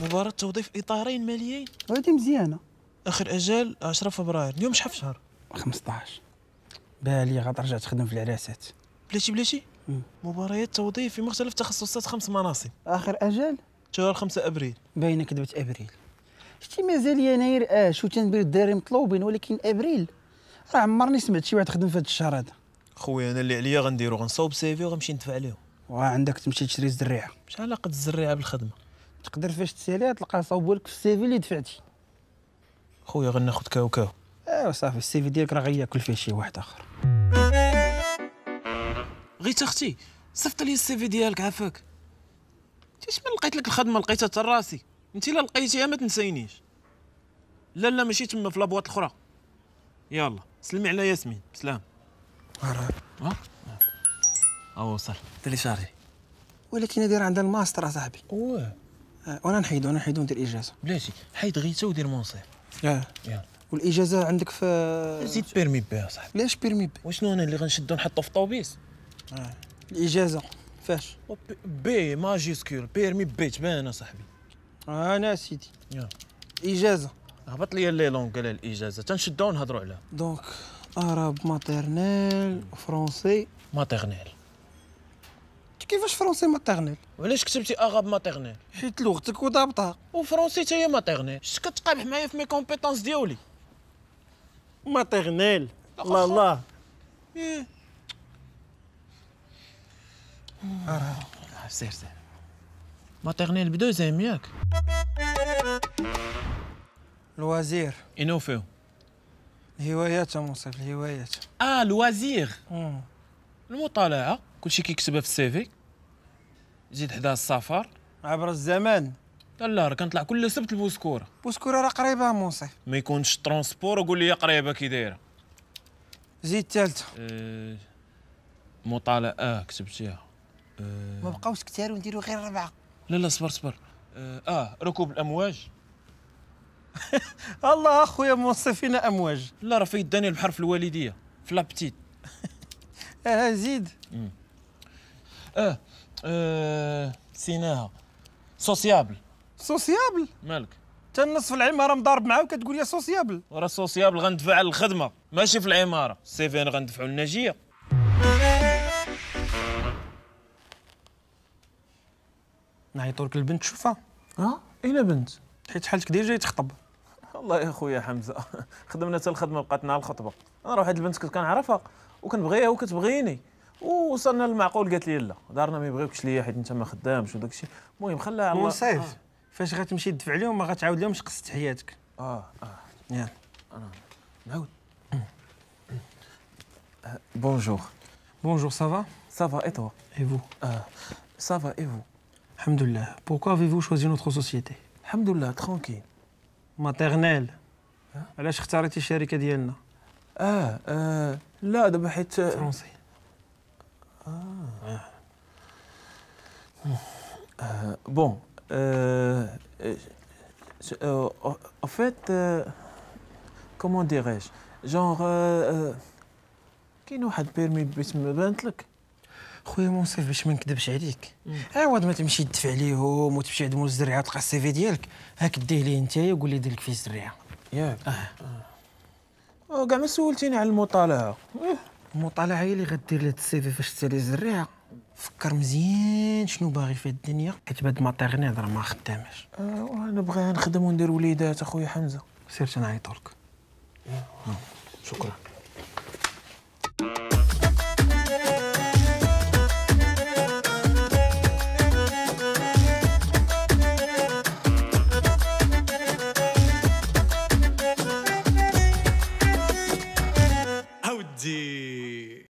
مباراة توظيف إطارين ماليين هذه مزيانة آخر أجل 10 فبراير اليوم شحال في شهر 15 بالي غاد رجع تخدم في العراسات بلاتي بلاتي مباريات توظيف في مختلف تخصصات خمس مناصب آخر أجل شهر 5 أبريل باينة كذبة أبريل شتي مازال يناير اش آه، وتنبير الدراري مطلوبين ولكن ابريل راه عمرني سمعت شي واحد خدم في هذا الشهر هذا خويا انا اللي عليا غنديرو غنصاوب سيفي وغنمشي ندفع لهم وعندك تمشي تشري الزريعه شحال علاقه الزريعه بالخدمه تقدر فاش تسالي تلقى صوب لك في السيفي اللي دفعتي خويا غناخد كاو كاو ايوا صافي السيفي ديالك راه غياكل فيه شي واحد اخر غيت اختي صيفط لي السيفي ديالك عافاك انت من لقيت لك الخدمه لقيتها تا راسي انت الا لقيتيها ما تنسينيش لا لا ماشي تما في لابواط الاخرى يلا سلمي على ياسمين بسلام راه ها ها وصل تلي شاري ولكن هادي راه عندها الماستر صاحبي واه آه، وانا نحيدو انا نحيدو ندير اجازه بلاتي حيد غيتا ودير مونصير اه والاجازه عندك في زيد بيرمي بي صاحبي ليش بيرمي بي وشنو انا اللي غنشدو نحطو في الطوبيس اه الاجازه فاش بي ماجيسكول بيرمي بي تبان صاحبي انا سيدي يلا اجازه هبط لي لي لونغ قال الاجازه تنشدو نهضروا عليها دونك عرب ماتيرنيل فرونسي ماتيرنيل كيفاش فرونسي ماتيرنيل وعلاش كتبتي اغاب ماتيرنيل حيت لغتك وضابطها وفرونسي حتى هي ماتيرنيل شتك كتقابح معايا في مي كومبيتونس ديالي ماتيرنيل الله الله ايه آه، آه، آه، سير سير ماتيرنيل بدوزيام ياك الوزير فيو الهوايات منصف الهوايات اه الوزير المطالعه كلشي كيكتبها في السيفي زيد حدا السفر عبر الزمان لا راه كنطلع كل سبت لبوسكوره بوسكوره راه قريبه موسي ما يكونش ترونسبور وقول لي قريبه كي دايره زيد الثالثه أه... مطالعه اه كتبتيها أه... ما بقاوش كثار ونديروا غير ربعه لا لا صبر صبر اه, آه ركوب الامواج الله اخويا فينا امواج لا راه في يداني البحر في الوالديه في لابتيت اه زيد اه أه سيناها سوسيابل سوسيابل مالك حتى النص في العماره مضارب معاه وكتقول لي سوسيابل ورا سوسيابل غندفع على الخدمه ماشي في العماره السيفين غندفعوا للناجيه نعيطوا لك البنت تشوفها ها اين بنت حيت حالتك ديجا تخطب والله يا خويا حمزه خدمنا حتى الخدمه بقاتنا على الخطبه انا واحد البنت كنت كنعرفها وكنبغيها وكتبغيني وصلنا للمعقول قالت لي لا دارنا ما يبغيوكش ليا حيت انت ما خدامش وداك الشيء المهم خلاها على الله آه. فاش غتمشي تدفع لهم ما غتعاود لهمش قصه حياتك اه اه يا انا نعاود آه، بونجور بونجور سافا سافا اي تو اي فو اه سافا اي فو الحمد لله بوكو افيفو شوزي نوتخ سوسيتي الحمد لله ترونكيل ماتيرنيل علاش اختاريتي الشركه ديالنا اه, آه. لا دابا حيت آه، فرونسي آه. Euh, bon, euh, je, euh, en euh, fait, euh, comment dirais-je Genre, euh, كاين واحد بيرمي باسم بانت لك خويا منصف باش ما نكذبش عليك عوض اه ما تمشي تدفع ليهم وتمشي عند الزريعه تلقى السي في ديالك هاك ديه ليه نتايا وقول لي يدير لك فيه الزريعه ياك اه, اه. وكاع ما سولتيني على المطالعه إيه. المطالعه هي اللي غدير لي السيفي فاش تسالي زريعه فكر مزيان شنو باغي في الدنيا حيت بعد ما طيغني هضره ما خداماش اه انا بغي نخدم وندير وليدات اخويا حمزه سير تنعيطولك آه، شكرا